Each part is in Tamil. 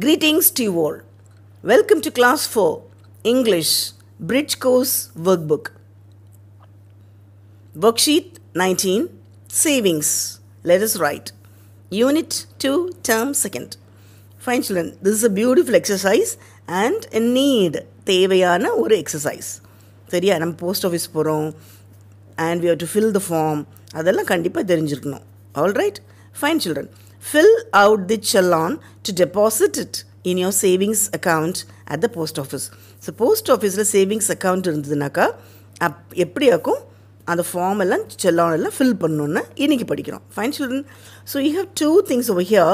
Greetings to you all. Welcome to Class 4 English Bridge Course Workbook. Worksheet 19 Savings. Let us write. Unit 2, Term 2nd. Fine children, this is a beautiful exercise and a need தேவையான ஒரு எக்ஸசைஸ் சரியா நம்ம போஸ்ட் ஆஃபீஸ் போகிறோம் and we have to fill the form அதெல்லாம் கண்டிப்பாக தெரிஞ்சிருக்கணும் all right fine children fill out the challan to deposit it in your savings account at the post office so post ஆஃபீஸில் சேவிங்ஸ் அக்கௌண்ட் இருந்ததுனாக்கா அப் எப்படி இருக்கும் அந்த ஃபார்ம் எல்லாம் செல்லான் எல்லாம் ஃபில் பண்ணணுன்னு இன்றைக்கி படிக்கிறோம் fine children so you have two things over here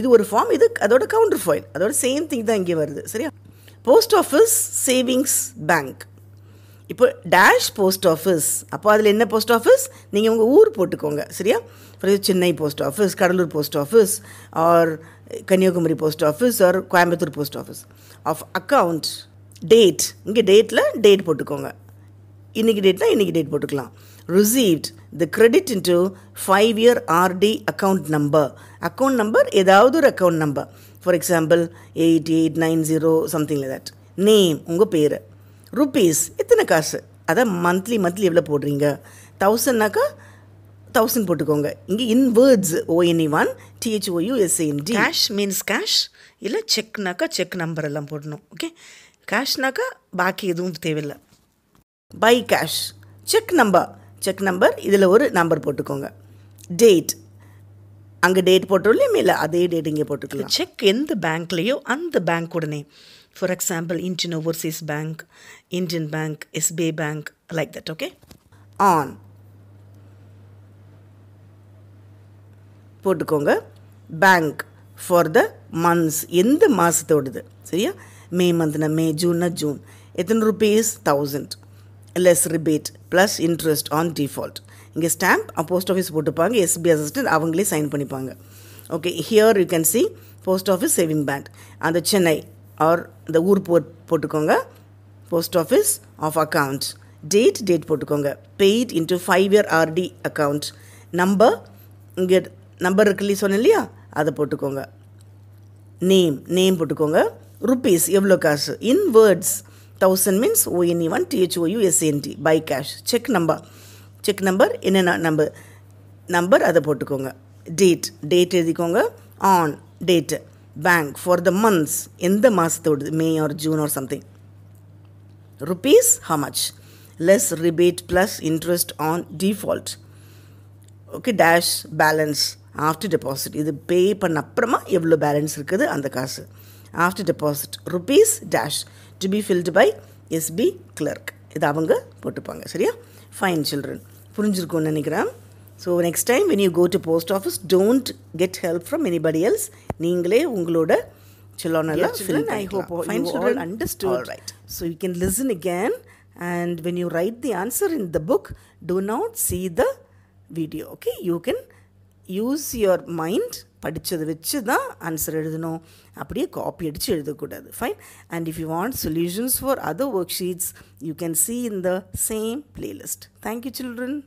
இது ஒரு ஃபார்ம் இது அதோட கவுண்டர் ஃபாயில் அதோட சேம் திங் தான் இங்கே வருது சரியா போஸ்ட் ஆஃபீஸ் சேவிங்ஸ் பேங்க் இப்போ டேஷ் போஸ்ட் ஆஃபீஸ் அப்போ அதில் என்ன போஸ்ட் ஆஃபீஸ் நீங்கள் உங்கள் ஊர் போட்டுக்கோங்க சரியா for Chennai post office Cuddalore post office or Kanyakumari post office or Coimbatore post office of account date இங்கே டேட்டில் டேட் போட்டுக்கோங்க இன்றைக்கி டேட்னா இன்றைக்கி டேட் போட்டுக்கலாம் received the credit into five year RD account number account number ஏதாவது ஒரு account number for example eight eight nine zero something like that name உங்கள் பேர் ருப்பீஸ் இத்தனை காசு அதை மந்த்லி மந்த்லி எவ்வளோ போடுறீங்க தௌசண்ட்னாக்கா தௌசண்ட் போட்டுக்கோங்க இங்கே இன் words ONE one டிஹெச்ஓயுஎஸ்ஏஎன்டி cash means cash இல்லை செக்னாக்கா செக் நம்பர் எல்லாம் போடணும் ஓகே கேஷ்னாக்கா பாக்கி எதுவும் தேவையில்லை by cash cheque number cheque number இதில் ஒரு நம்பர் போட்டுக்கோங்க டேட் அங்கே டேட் போட்டோம் இல்லையா இல்லை அதே டேட் இங்கே போட்டுக்கலாம் செக் எந்த பேங்க்லேயோ அந்த பேங்க் உடனே for example Indian overseas bank Indian bank SBI bank like that okay on போட்டுக்கோங்க பேங்க் ஃபார் த மந்த்ஸ் எந்த மாதத்தோடது சரியா மே மந்த்னா மே ஜூன்னா ஜூன் எத்தனை rupees thousand less rebate plus interest on default இங்கே ஸ்டாம்ப் போஸ்ட் ஆஃபீஸ் போட்டுப்பாங்க எஸ்பி அசிஸ்டன்ட் அவங்களே சைன் பண்ணிப்பாங்க okay here you can see post office saving bank அந்த சென்னை ஆர் இந்த ஊர் போட் போட்டுக்கோங்க post office of account date date போட்டுக்கோங்க paid into five year RD account number இங்கே நம்பர் இருக்குல்லையே சொன்னேன் இல்லையா அதை போட்டுக்கோங்க நேம் நேம் போட்டுக்கோங்க ருப்பீஸ் எவ்வளோ காசு in words thousand means O N E one T H O U S N D by cash cheque number cheque number என்னென்ன நம்பர் நம்பர் அதை போட்டுக்கோங்க டேட் டேட் எழுதிக்கோங்க on date bank for the months எந்த மாதத்தோடு May or June or something rupees how much less rebate plus interest on default okay dash balance after deposit இது பே பண்ண அப்புறமா எவ்வளோ பேலன்ஸ் இருக்குது அந்த காசு after deposit rupees dash to be filled by SP clerk இது அவங்க போட்டுப்பாங்க சரியா ஃபைன் சில்ட்ரன் புரிஞ்சிருக்கும்னு நினைக்கிறேன் so next time when you go to post office don't get help from anybody else நீங்களே உங்களோட சிலோனெல்லாம் fill I hope fine children understood right so you can listen again and when you write the answer in the book do not see the video okay you can use your mind படித்ததை வச்சு தான் ஆன்சர் எழுதணும் அப்படியே காப்பி அடித்து எழுதக்கூடாது fine and if you want solutions for other worksheets you can see in the same playlist thank you children